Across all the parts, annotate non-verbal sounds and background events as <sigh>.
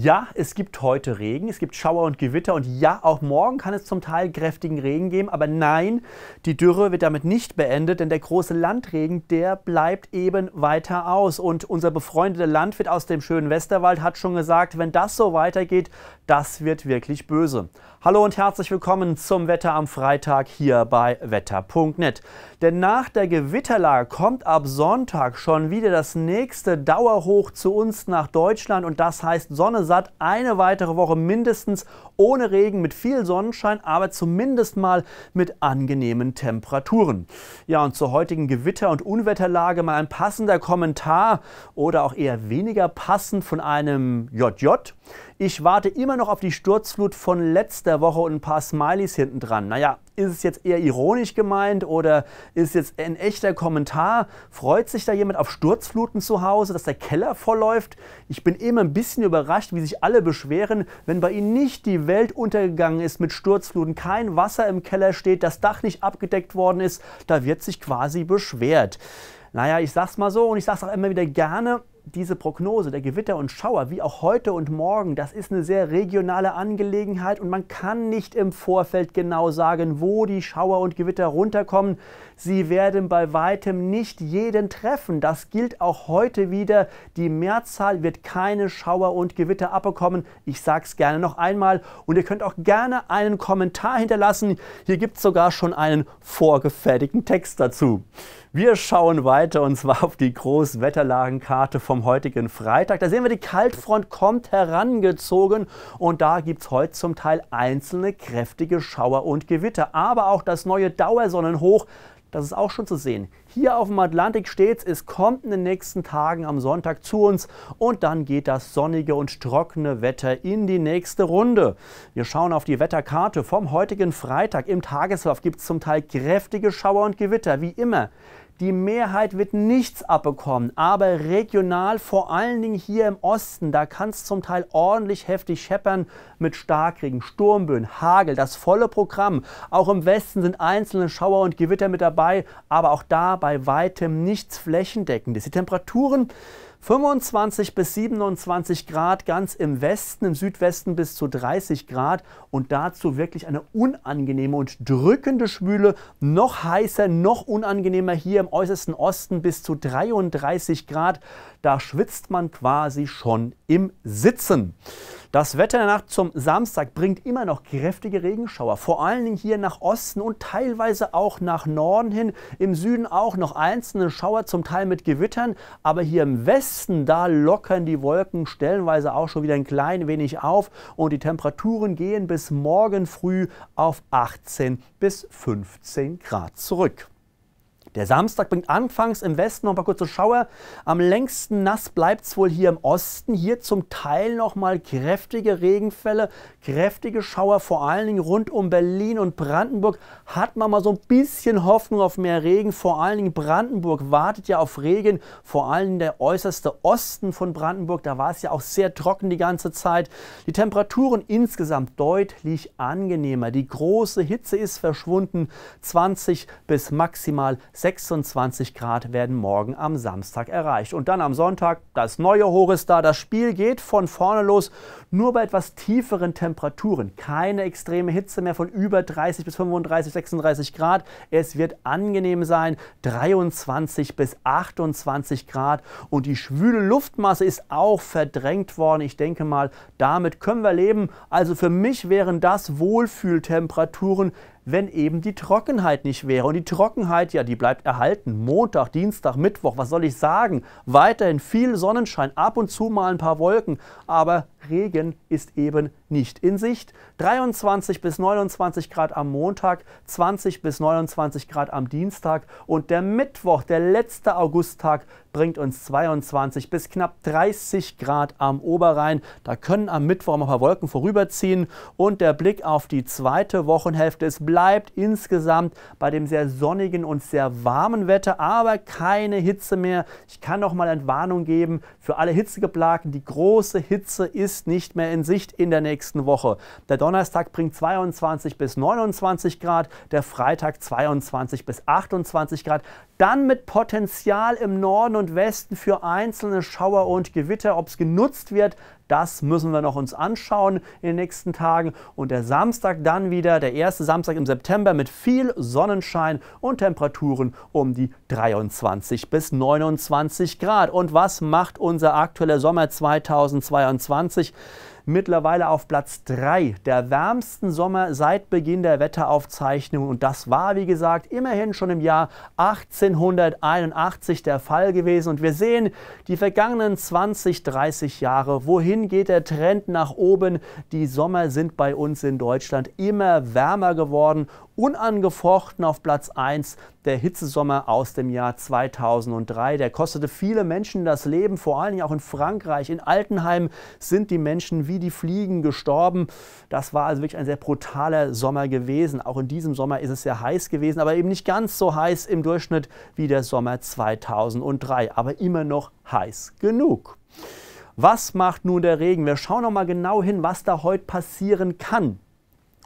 Ja, es gibt heute Regen, es gibt Schauer und Gewitter und ja, auch morgen kann es zum Teil kräftigen Regen geben, aber nein, die Dürre wird damit nicht beendet, denn der große Landregen, der bleibt eben weiter aus. Und unser befreundeter Landwirt aus dem schönen Westerwald hat schon gesagt, wenn das so weitergeht, das wird wirklich böse. Hallo und herzlich willkommen zum Wetter am Freitag hier bei wetter.net. Denn nach der Gewitterlage kommt ab Sonntag schon wieder das nächste Dauerhoch zu uns nach Deutschland und das heißt Sonne satt eine weitere Woche mindestens ohne Regen, mit viel Sonnenschein, aber zumindest mal mit angenehmen Temperaturen. Ja, und zur heutigen Gewitter- und Unwetterlage mal ein passender Kommentar oder auch eher weniger passend von einem JJ. Ich warte immer noch auf die Sturzflut von letzter Woche und ein paar Smileys hinten dran. Naja, ist es jetzt eher ironisch gemeint oder ist es jetzt ein echter Kommentar? Freut sich da jemand auf Sturzfluten zu Hause, dass der Keller vollläuft? Ich bin immer ein bisschen überrascht, wie sich alle beschweren, wenn bei ihnen nicht die Welt untergegangen ist mit Sturzfluten, kein Wasser im Keller steht, das Dach nicht abgedeckt worden ist. Da wird sich quasi beschwert. Naja, ich sag's mal so und ich sag's auch immer wieder gerne diese Prognose der Gewitter und Schauer, wie auch heute und morgen, das ist eine sehr regionale Angelegenheit und man kann nicht im Vorfeld genau sagen, wo die Schauer und Gewitter runterkommen. Sie werden bei weitem nicht jeden treffen. Das gilt auch heute wieder. Die Mehrzahl wird keine Schauer und Gewitter abbekommen. Ich sage es gerne noch einmal und ihr könnt auch gerne einen Kommentar hinterlassen. Hier gibt es sogar schon einen vorgefertigten Text dazu. Wir schauen weiter und zwar auf die Großwetterlagenkarte vom heutigen Freitag. Da sehen wir, die Kaltfront kommt herangezogen und da gibt es heute zum Teil einzelne kräftige Schauer und Gewitter. Aber auch das neue Dauersonnenhoch, das ist auch schon zu sehen. Hier auf dem Atlantik steht es es kommt in den nächsten Tagen am Sonntag zu uns und dann geht das sonnige und trockene Wetter in die nächste Runde. Wir schauen auf die Wetterkarte vom heutigen Freitag. Im Tageslauf gibt es zum Teil kräftige Schauer und Gewitter, wie immer. Die Mehrheit wird nichts abbekommen, aber regional, vor allen Dingen hier im Osten, da kann es zum Teil ordentlich heftig scheppern mit Starkregen, Sturmböen, Hagel, das volle Programm. Auch im Westen sind einzelne Schauer und Gewitter mit dabei, aber auch da bei weitem nichts flächendeckendes. Die Temperaturen 25 bis 27 Grad ganz im Westen, im Südwesten bis zu 30 Grad und dazu wirklich eine unangenehme und drückende Schwüle, noch heißer, noch unangenehmer hier im äußersten Osten bis zu 33 Grad. Da schwitzt man quasi schon im Sitzen. Das Wetter in der Nacht zum Samstag bringt immer noch kräftige Regenschauer, vor allen Dingen hier nach Osten und teilweise auch nach Norden hin. Im Süden auch noch einzelne Schauer, zum Teil mit Gewittern, aber hier im Westen, da lockern die Wolken stellenweise auch schon wieder ein klein wenig auf und die Temperaturen gehen bis morgen früh auf 18 bis 15 Grad zurück. Der Samstag bringt anfangs im Westen noch ein paar kurze Schauer. Am längsten nass bleibt es wohl hier im Osten. Hier zum Teil nochmal kräftige Regenfälle, kräftige Schauer, vor allen Dingen rund um Berlin und Brandenburg. Hat man mal so ein bisschen Hoffnung auf mehr Regen. Vor allen Dingen Brandenburg wartet ja auf Regen. Vor allen Dingen der äußerste Osten von Brandenburg. Da war es ja auch sehr trocken die ganze Zeit. Die Temperaturen insgesamt deutlich angenehmer. Die große Hitze ist verschwunden. 20 bis maximal 6 26 Grad werden morgen am Samstag erreicht. Und dann am Sonntag das neue Hoch ist da. Das Spiel geht von vorne los, nur bei etwas tieferen Temperaturen. Keine extreme Hitze mehr von über 30 bis 35, 36 Grad. Es wird angenehm sein, 23 bis 28 Grad. Und die schwüle Luftmasse ist auch verdrängt worden. Ich denke mal, damit können wir leben. Also für mich wären das Wohlfühltemperaturen wenn eben die Trockenheit nicht wäre. Und die Trockenheit, ja, die bleibt erhalten. Montag, Dienstag, Mittwoch, was soll ich sagen? Weiterhin viel Sonnenschein, ab und zu mal ein paar Wolken, aber Regen ist eben nicht in Sicht. 23 bis 29 Grad am Montag, 20 bis 29 Grad am Dienstag und der Mittwoch, der letzte Augusttag, bringt uns 22 bis knapp 30 Grad am Oberrhein. Da können am Mittwoch ein paar Wolken vorüberziehen und der Blick auf die zweite Wochenhälfte. Es bleibt insgesamt bei dem sehr sonnigen und sehr warmen Wetter, aber keine Hitze mehr. Ich kann noch mal Entwarnung geben für alle Hitzegeplagten. Die große Hitze ist ist nicht mehr in Sicht in der nächsten Woche. Der Donnerstag bringt 22 bis 29 Grad, der Freitag 22 bis 28 Grad. Dann mit Potenzial im Norden und Westen für einzelne Schauer und Gewitter. Ob es genutzt wird, das müssen wir noch uns anschauen in den nächsten Tagen. Und der Samstag dann wieder, der erste Samstag im September mit viel Sonnenschein und Temperaturen um die 23 bis 29 Grad. Und was macht unser aktueller Sommer 2022? mittlerweile auf Platz 3 der wärmsten Sommer seit Beginn der Wetteraufzeichnung. Und das war, wie gesagt, immerhin schon im Jahr 1881 der Fall gewesen. Und wir sehen die vergangenen 20, 30 Jahre. Wohin geht der Trend nach oben? Die Sommer sind bei uns in Deutschland immer wärmer geworden. Unangefochten auf Platz 1 der Hitzesommer aus dem Jahr 2003. Der kostete viele Menschen das Leben, vor allem auch in Frankreich. In Altenheim sind die Menschen wie wie die Fliegen gestorben. Das war also wirklich ein sehr brutaler Sommer gewesen. Auch in diesem Sommer ist es sehr heiß gewesen, aber eben nicht ganz so heiß im Durchschnitt wie der Sommer 2003, aber immer noch heiß genug. Was macht nun der Regen? Wir schauen noch mal genau hin, was da heute passieren kann.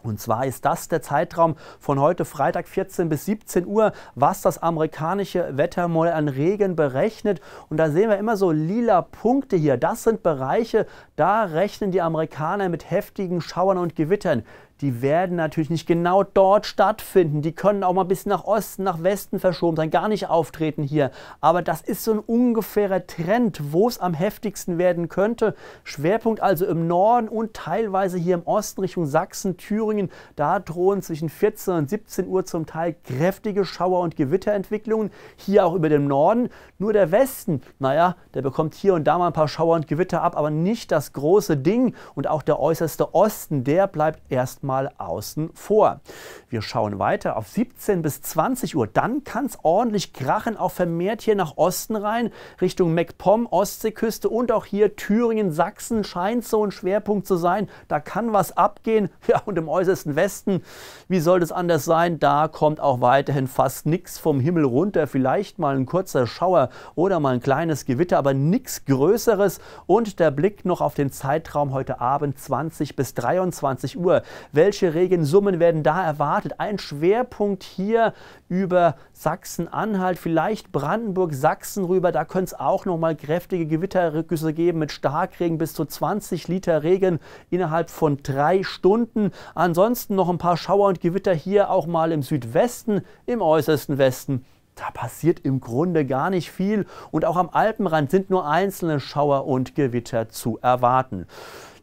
Und zwar ist das der Zeitraum von heute Freitag 14 bis 17 Uhr, was das amerikanische Wettermodell an Regen berechnet. Und da sehen wir immer so lila Punkte hier. Das sind Bereiche, da rechnen die Amerikaner mit heftigen Schauern und Gewittern die werden natürlich nicht genau dort stattfinden. Die können auch mal bis nach Osten, nach Westen verschoben sein, gar nicht auftreten hier. Aber das ist so ein ungefährer Trend, wo es am heftigsten werden könnte. Schwerpunkt also im Norden und teilweise hier im Osten Richtung Sachsen, Thüringen. Da drohen zwischen 14 und 17 Uhr zum Teil kräftige Schauer und Gewitterentwicklungen. Hier auch über dem Norden. Nur der Westen, naja, der bekommt hier und da mal ein paar Schauer und Gewitter ab, aber nicht das große Ding. Und auch der äußerste Osten, der bleibt erstmal mal außen vor. Wir schauen weiter auf 17 bis 20 Uhr. Dann kann es ordentlich krachen, auch vermehrt hier nach Osten rein, Richtung MacPom, Ostseeküste und auch hier Thüringen, Sachsen scheint so ein Schwerpunkt zu sein. Da kann was abgehen. <laughs> Ja, und im äußersten Westen, wie soll das anders sein? Da kommt auch weiterhin fast nichts vom Himmel runter. Vielleicht mal ein kurzer Schauer oder mal ein kleines Gewitter, aber nichts Größeres. Und der Blick noch auf den Zeitraum heute Abend 20 bis 23 Uhr. Wenn welche Regensummen werden da erwartet? Ein Schwerpunkt hier über Sachsen-Anhalt, vielleicht Brandenburg-Sachsen rüber. Da könnte es auch nochmal kräftige Gewitterrückgüsse geben mit Starkregen bis zu 20 Liter Regen innerhalb von drei Stunden. Ansonsten noch ein paar Schauer und Gewitter hier auch mal im Südwesten, im äußersten Westen da passiert im Grunde gar nicht viel und auch am Alpenrand sind nur einzelne Schauer und Gewitter zu erwarten.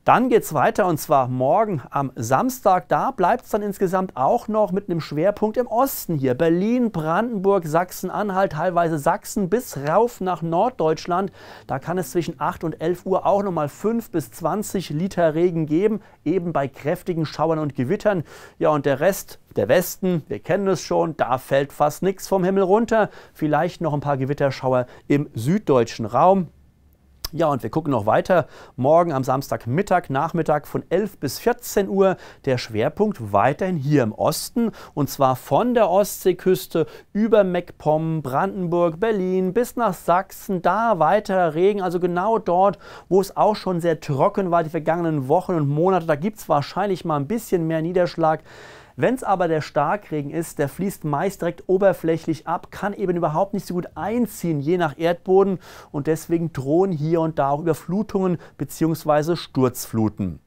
Dann geht es weiter und zwar morgen am Samstag. Da bleibt es dann insgesamt auch noch mit einem Schwerpunkt im Osten hier. Berlin, Brandenburg, Sachsen-Anhalt, teilweise Sachsen bis rauf nach Norddeutschland. Da kann es zwischen 8 und 11 Uhr auch nochmal 5 bis 20 Liter Regen geben, eben bei kräftigen Schauern und Gewittern. Ja, und der Rest der Westen, wir kennen es schon, da fällt fast nichts vom Himmel runter. Vielleicht noch ein paar Gewitterschauer im süddeutschen Raum. Ja, und wir gucken noch weiter. Morgen am Samstagmittag, Nachmittag von 11 bis 14 Uhr der Schwerpunkt weiterhin hier im Osten und zwar von der Ostseeküste über Meckpomm, Brandenburg, Berlin bis nach Sachsen. Da weiter Regen, also genau dort, wo es auch schon sehr trocken war die vergangenen Wochen und Monate. Da gibt es wahrscheinlich mal ein bisschen mehr Niederschlag. Wenn es aber der Starkregen ist, der fließt meist direkt oberflächlich ab, kann eben überhaupt nicht so gut einziehen, je nach Erdboden. Und deswegen drohen hier und da auch Überflutungen bzw. Sturzfluten.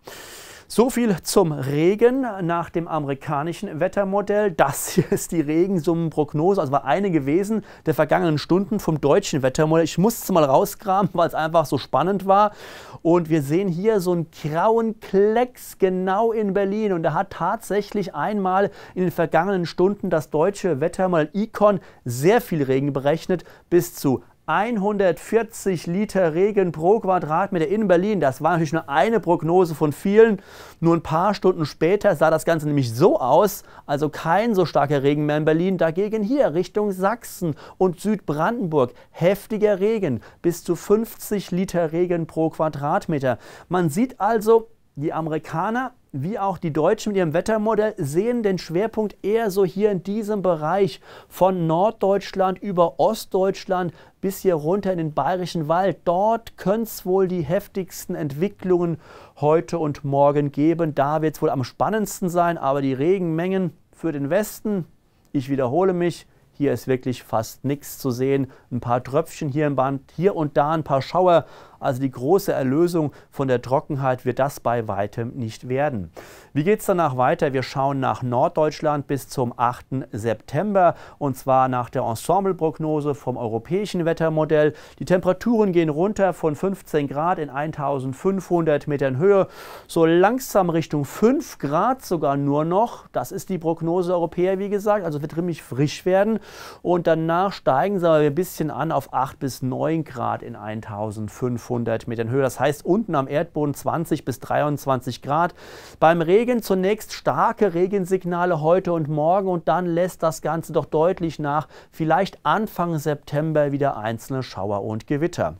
So viel zum Regen nach dem amerikanischen Wettermodell. Das hier ist die Regensummenprognose, also war eine gewesen der vergangenen Stunden vom deutschen Wettermodell. Ich musste es mal rausgraben, weil es einfach so spannend war. Und wir sehen hier so einen grauen Klecks genau in Berlin. Und da hat tatsächlich einmal in den vergangenen Stunden das deutsche Wettermodell Icon sehr viel Regen berechnet, bis zu 140 Liter Regen pro Quadratmeter in Berlin. Das war natürlich nur eine Prognose von vielen. Nur ein paar Stunden später sah das Ganze nämlich so aus. Also kein so starker Regen mehr in Berlin. Dagegen hier Richtung Sachsen und Südbrandenburg heftiger Regen. Bis zu 50 Liter Regen pro Quadratmeter. Man sieht also, die Amerikaner wie auch die Deutschen mit ihrem Wettermodell sehen den Schwerpunkt eher so hier in diesem Bereich von Norddeutschland über Ostdeutschland bis hier runter in den Bayerischen Wald. Dort können es wohl die heftigsten Entwicklungen heute und morgen geben. Da wird es wohl am spannendsten sein, aber die Regenmengen für den Westen, ich wiederhole mich, hier ist wirklich fast nichts zu sehen. Ein paar Tröpfchen hier, im Band, hier und da ein paar Schauer, also die große Erlösung von der Trockenheit wird das bei weitem nicht werden. Wie geht es danach weiter? Wir schauen nach Norddeutschland bis zum 8. September und zwar nach der Ensembleprognose vom europäischen Wettermodell. Die Temperaturen gehen runter von 15 Grad in 1500 Metern Höhe, so langsam Richtung 5 Grad sogar nur noch. Das ist die Prognose Europäer, wie gesagt, also wird ziemlich frisch werden und danach steigen sie aber ein bisschen an auf 8 bis 9 Grad in 1500 500 Metern Höhe. Das heißt unten am Erdboden 20 bis 23 Grad. Beim Regen zunächst starke Regensignale heute und morgen und dann lässt das Ganze doch deutlich nach. Vielleicht Anfang September wieder einzelne Schauer und Gewitter.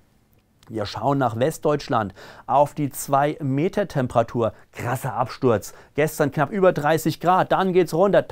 Wir schauen nach Westdeutschland auf die 2-Meter-Temperatur. Krasser Absturz. Gestern knapp über 30 Grad, dann geht es runter.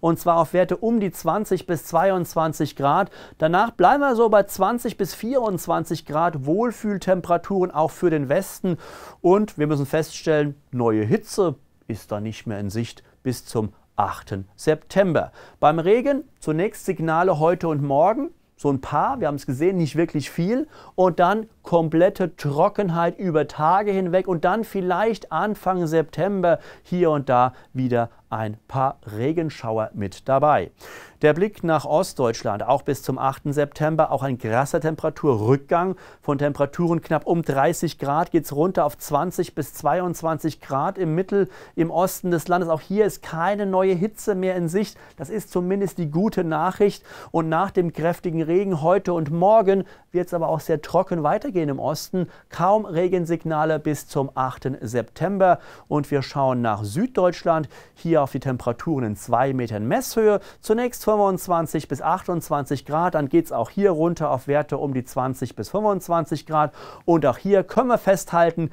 Und zwar auf Werte um die 20 bis 22 Grad. Danach bleiben wir so bei 20 bis 24 Grad Wohlfühltemperaturen auch für den Westen. Und wir müssen feststellen, neue Hitze ist da nicht mehr in Sicht bis zum 8. September. Beim Regen zunächst Signale heute und morgen, so ein paar, wir haben es gesehen, nicht wirklich viel. Und dann komplette Trockenheit über Tage hinweg und dann vielleicht Anfang September hier und da wieder ein paar Regenschauer mit dabei. Der Blick nach Ostdeutschland auch bis zum 8. September, auch ein krasser Temperaturrückgang von Temperaturen knapp um 30 Grad geht es runter auf 20 bis 22 Grad im Mittel im Osten des Landes. Auch hier ist keine neue Hitze mehr in Sicht. Das ist zumindest die gute Nachricht. Und nach dem kräftigen Regen heute und morgen wird es aber auch sehr trocken weitergehen im Osten. Kaum Regensignale bis zum 8. September. Und wir schauen nach Süddeutschland. Hier auf die Temperaturen in 2 Metern Messhöhe. Zunächst 25 bis 28 Grad, dann geht es auch hier runter auf Werte um die 20 bis 25 Grad. Und auch hier können wir festhalten,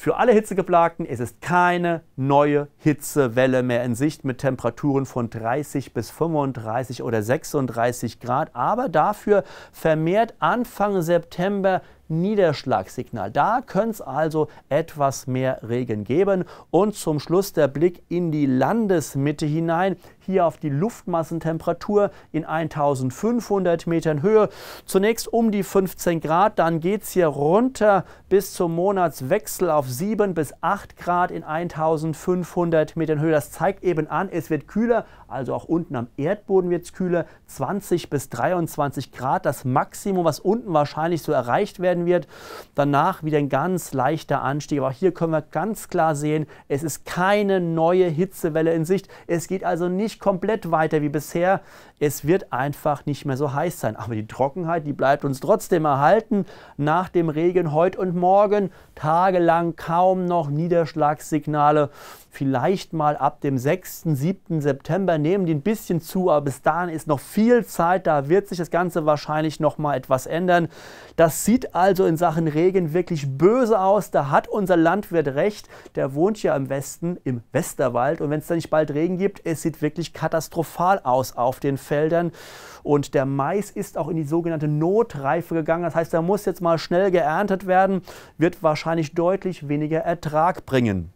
für alle Hitzegeplagten, es ist keine neue Hitzewelle mehr in Sicht mit Temperaturen von 30 bis 35 oder 36 Grad, aber dafür vermehrt Anfang September Niederschlagssignal. Da könnte es also etwas mehr Regen geben. Und zum Schluss der Blick in die Landesmitte hinein. Hier auf die Luftmassentemperatur in 1500 Metern Höhe. Zunächst um die 15 Grad, dann geht es hier runter bis zum Monatswechsel auf 7 bis 8 Grad in 1500 Metern Höhe. Das zeigt eben an, es wird kühler, also auch unten am Erdboden wird es kühler. 20 bis 23 Grad, das Maximum, was unten wahrscheinlich so erreicht werden werden wird. Danach wieder ein ganz leichter Anstieg. Aber auch hier können wir ganz klar sehen, es ist keine neue Hitzewelle in Sicht. Es geht also nicht komplett weiter wie bisher. Es wird einfach nicht mehr so heiß sein. Aber die Trockenheit, die bleibt uns trotzdem erhalten. Nach dem Regen heute und morgen tagelang kaum noch Niederschlagssignale vielleicht mal ab dem 6., 7. September nehmen die ein bisschen zu, aber bis dahin ist noch viel Zeit, da wird sich das Ganze wahrscheinlich noch mal etwas ändern. Das sieht also in Sachen Regen wirklich böse aus, da hat unser Landwirt recht, der wohnt ja im Westen, im Westerwald und wenn es da nicht bald Regen gibt, es sieht wirklich katastrophal aus auf den Feldern und der Mais ist auch in die sogenannte Notreife gegangen, das heißt, da muss jetzt mal schnell geerntet werden, wird wahrscheinlich deutlich weniger Ertrag bringen.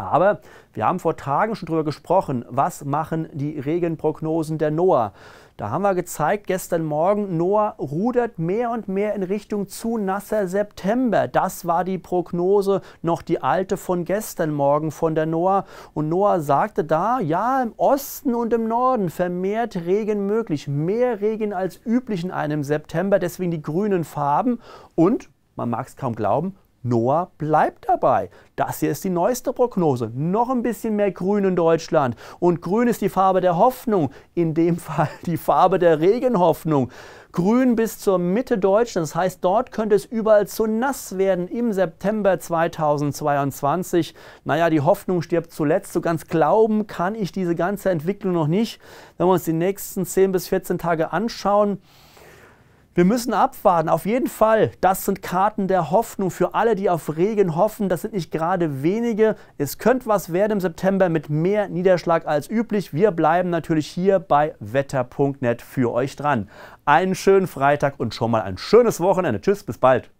Aber wir haben vor Tagen schon darüber gesprochen, was machen die Regenprognosen der NOAA. Da haben wir gezeigt, gestern Morgen, NOAA rudert mehr und mehr in Richtung zu nasser September. Das war die Prognose, noch die alte von gestern Morgen von der NOAA. Und NOAA sagte da, ja, im Osten und im Norden vermehrt Regen möglich. Mehr Regen als üblich in einem September, deswegen die grünen Farben. Und, man mag es kaum glauben, Noah bleibt dabei. Das hier ist die neueste Prognose. Noch ein bisschen mehr Grün in Deutschland. Und Grün ist die Farbe der Hoffnung. In dem <laughs> Fall die Farbe der Regenhoffnung. Grün bis zur Mitte Deutschlands. Das heißt, dort könnte es überall zu nass werden im September 2022. Naja, die Hoffnung stirbt zuletzt. So ganz glauben kann ich diese ganze Entwicklung noch nicht. Wenn wir uns die nächsten 10 bis 14 Tage anschauen, wir müssen abwarten, auf jeden Fall. Das sind Karten der Hoffnung für alle, die auf Regen hoffen. Das sind nicht gerade wenige. Es könnte was werden im September mit mehr Niederschlag als üblich. Wir bleiben natürlich hier bei wetter.net für euch dran. Einen schönen Freitag und schon mal ein schönes Wochenende. Tschüss, bis bald.